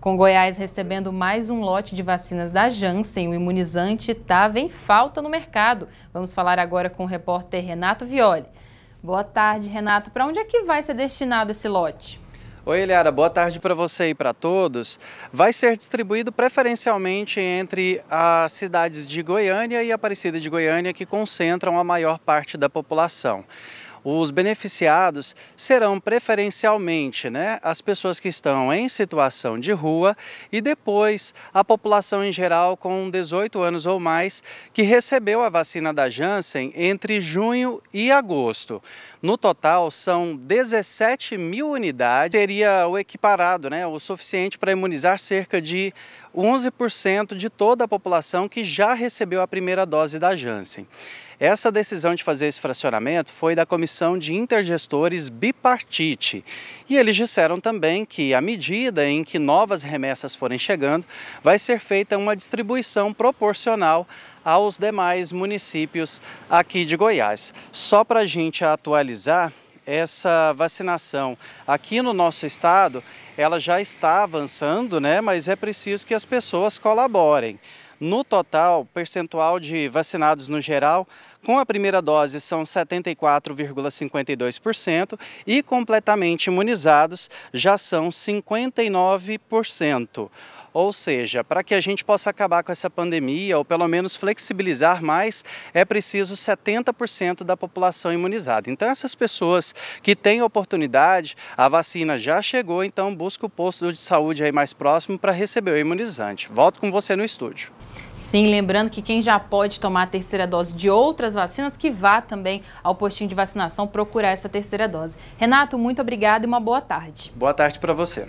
Com Goiás recebendo mais um lote de vacinas da Janssen, o imunizante estava tá, em falta no mercado. Vamos falar agora com o repórter Renato Violi. Boa tarde, Renato. Para onde é que vai ser destinado esse lote? Oi, Eliara, boa tarde para você e para todos. Vai ser distribuído preferencialmente entre as cidades de Goiânia e Aparecida de Goiânia, que concentram a maior parte da população os beneficiados serão preferencialmente né, as pessoas que estão em situação de rua e depois a população em geral com 18 anos ou mais que recebeu a vacina da Janssen entre junho e agosto. No total, são 17 mil unidades, teria o equiparado, né, o suficiente para imunizar cerca de 11% de toda a população que já recebeu a primeira dose da Janssen. Essa decisão de fazer esse fracionamento foi da Comissão comissão de intergestores bipartite. E eles disseram também que, à medida em que novas remessas forem chegando, vai ser feita uma distribuição proporcional aos demais municípios aqui de Goiás. Só para a gente atualizar, essa vacinação aqui no nosso estado, ela já está avançando, né? Mas é preciso que as pessoas colaborem. No total, percentual de vacinados no geral, com a primeira dose são 74,52% e completamente imunizados já são 59%. Ou seja, para que a gente possa acabar com essa pandemia, ou pelo menos flexibilizar mais, é preciso 70% da população imunizada. Então, essas pessoas que têm oportunidade, a vacina já chegou, então busca o posto de saúde aí mais próximo para receber o imunizante. Volto com você no estúdio. Sim, lembrando que quem já pode tomar a terceira dose de outras vacinas, que vá também ao postinho de vacinação procurar essa terceira dose. Renato, muito obrigado e uma boa tarde. Boa tarde para você.